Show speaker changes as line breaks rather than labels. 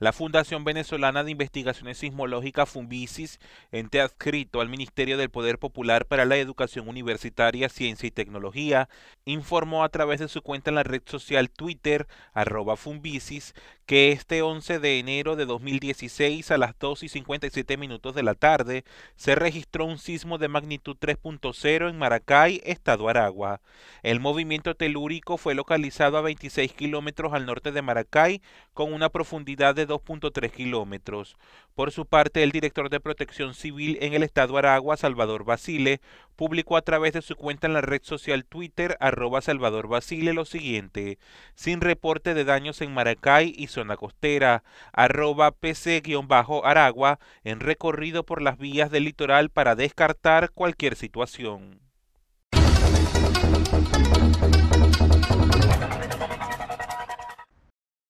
La Fundación Venezolana de Investigaciones Sismológicas Fumbisis, ente adscrito al Ministerio del Poder Popular para la Educación Universitaria, Ciencia y Tecnología, informó a través de su cuenta en la red social Twitter, arroba Fumbisis, que este 11 de enero de 2016 a las 2 y 57 minutos de la tarde se registró un sismo de magnitud 3.0 en Maracay, Estado Aragua. El movimiento telúrico fue localizado a 26 kilómetros al norte de Maracay con una profundidad de 2.3 kilómetros. Por su parte, el director de Protección Civil en el estado Aragua, Salvador Basile, publicó a través de su cuenta en la red social Twitter, arroba Salvador Basile, lo siguiente, sin reporte de daños en Maracay y zona costera, arroba PC-Aragua, en recorrido por las vías del litoral para descartar cualquier situación.